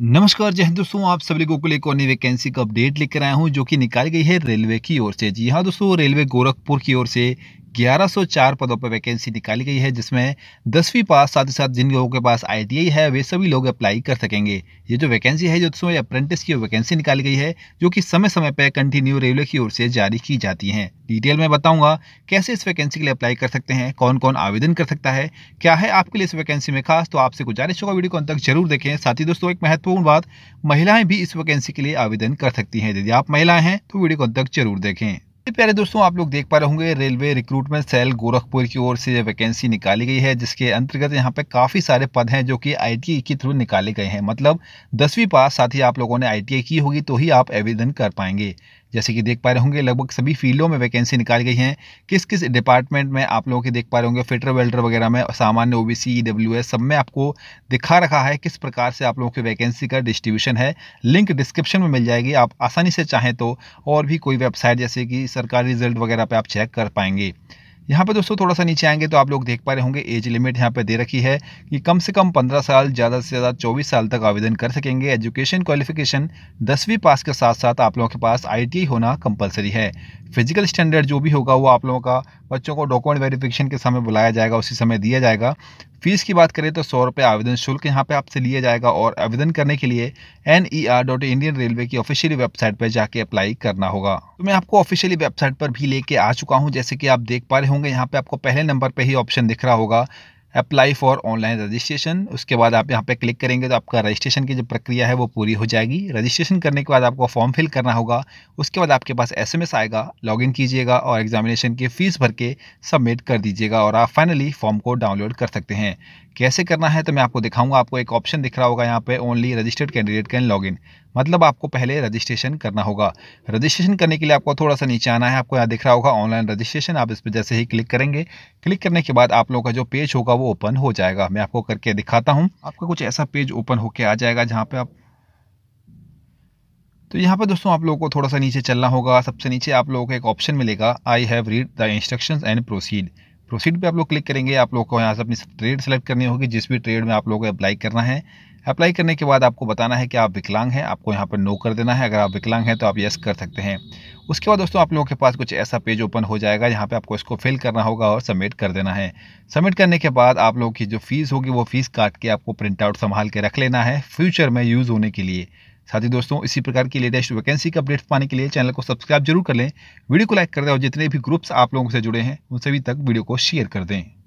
नमस्कार जय हिंद दोस्तों आप सभी लोगों को लेकर अन्य वैकेंसी का अपडेट लेकर आया हूं जो कि निकाली गई है रेलवे की ओर से जी हाँ दोस्तों रेलवे गोरखपुर की ओर से 1104 पदों पर वैकेंसी निकाली गई है जिसमें दसवीं पास साथ ही साथ जिन लोगों के पास आई है वे सभी लोग अप्लाई कर सकेंगे ये जो वैकेंसी है जो उसमें अप्रेंटिस की वैकेंसी निकाली गई है जो कि समय समय पर कंटिन्यू रेलवे की ओर से जारी की जाती है डिटेल में बताऊंगा कैसे इस वैकेंसी के लिए अप्लाई कर सकते हैं कौन कौन आवेदन कर सकता है क्या है आपके लिए इस वैकेंसी में खास तो आपसे गुजारिश होगा वीडियो को अंत तक जरूर देखें साथ ही दोस्तों एक महत्वपूर्ण बात महिलाएं भी इस वैकेंसी के लिए आवेदन कर सकती हैं यदि आप महिलाएं हैं तो वीडियो को अंत तक जरूर देखें प्यारे दोस्तों आप लोग देख पा रहे होंगे रेलवे रिक्रूटमेंट सेल गोरखपुर की ओर से ये वैकेंसी निकाली गई है जिसके अंतर्गत यहाँ पे काफ़ी सारे पद हैं जो कि आईटीआई e के थ्रू निकाले गए हैं मतलब दसवीं पास साथ ही आप लोगों ने आईटीआई e की होगी तो ही आप आवेदन कर पाएंगे जैसे कि देख पा रहे होंगे लगभग सभी फील्डों में वैकेंसी निकाल गई हैं किस किस डिपार्टमेंट में आप लोगों के देख पा रहे होंगे फिटर वेल्डर वगैरह में सामान्य O B C E W S सब में आपको दिखा रखा है किस प्रकार से आप लोगों की वैकेंसी का डिस्ट्रीब्यूशन है लिंक डिस्क्रिप्शन में मिल जाएगी आप आसानी से चाहें तो और भी कोई वेबसाइट जैसे कि सरकारी रिजल्ट वगैरह पर आप चेक कर पाएंगे यहाँ पे दोस्तों थोड़ा सा नीचे आएंगे तो आप लोग देख पा रहे होंगे एज लिमिट यहाँ पे दे रखी है कि कम से कम 15 साल ज़्यादा से ज़्यादा 24 साल तक आवेदन कर सकेंगे एजुकेशन क्वालिफिकेशन दसवीं पास के साथ साथ आप लोगों के पास आई होना कंपलसरी है फिजिकल स्टैंडर्ड जो भी होगा वो आप लोगों का बच्चों को डॉक्यूमेंट वेरिफिकेशन के समय बुलाया जाएगा उसी समय दिया जाएगा फीस की बात करें तो सौ रुपये आवेदन शुल्क यहाँ पे आपसे लिया जाएगा और आवेदन करने के लिए N E R dot Indian railway की ऑफिशियली वेबसाइट पर जाके अप्लाई करना होगा तो मैं आपको ऑफिशियली वेबसाइट पर भी लेके आ चुका हूँ जैसे कि आप देख पा रहे होंगे यहाँ पे आपको पहले नंबर पर ही ऑप्शन दिख रहा होगा अप्लाई फॉर ऑनलाइन रजिस्ट्रेशन उसके बाद आप यहाँ पे क्लिक करेंगे तो आपका रजिस्ट्रेशन की जो प्रक्रिया है वो पूरी हो जाएगी रजिस्ट्रेशन करने के बाद आपको फॉर्म फिल करना होगा उसके बाद आपके पास एसएमएस आएगा लॉगिन कीजिएगा और एग्जामिनेशन की फ़ीस भर के सबमिट कर दीजिएगा और आप फाइनली फॉर्म को डाउनलोड कर सकते हैं कैसे करना है तो मैं आपको दिखाऊंगा आपको एक ऑप्शन दिख रहा होगा यहाँ पे only registered candidate can log in मतलब आपको पहले रजिस्ट्रेशन करना होगा रजिस्ट्रेशन करने के लिए आपको थोड़ा सा नीचे आना है आपको यहाँ दिख रहा होगा ऑनलाइन रजिस्ट्रेशन आप इस पर जैसे ही क्लिक करेंगे क्लिक करने के बाद आप लोगों का जो पेज होगा वो ओपन हो जाएगा मैं आपको करके दिखाता हूँ आपका कुछ ऐसा पेज ओपन होके आ जाएगा जहाँ पे आप तो यहाँ पर दोस्तों आप लोगों को थोड़ा सा नीचे चलना होगा सबसे नीचे आप लोगों को एक ऑप्शन मिलेगा I have read the instruction and proceed proceed पे आप लोग क्लिक करेंगे आप लोगों को यहाँ से अपनी ट्रेड सेलेक्ट करनी होगी जिस भी ट्रेड में आप लोगों को अप्लाई करना है अप्लाई करने के बाद आपको बताना है कि आप विकलांग हैं आपको यहाँ पर नो कर देना है अगर आप विकलांग हैं तो आप येस कर सकते हैं उसके बाद दोस्तों आप लोगों के पास कुछ ऐसा पेज ओपन हो जाएगा जहाँ पे आपको इसको फिल करना होगा और सबमिट कर देना है सबमिट करने के बाद आप लोगों की जो फ़ीस होगी वो फ़ीस काट के आपको प्रिंट आउट संभाल के रख लेना है फ्यूचर में यूज़ होने के लिए साथ ही दोस्तों इसी प्रकार की लेटेस्ट वैकेंसी के अपडेट्स पाने के लिए चैनल को सब्सक्राइब जरूर कर लें वीडियो को लाइक कर दें और जितने भी ग्रुप्स आप लोगों से जुड़े हैं उन सभी तक वीडियो को शेयर कर दें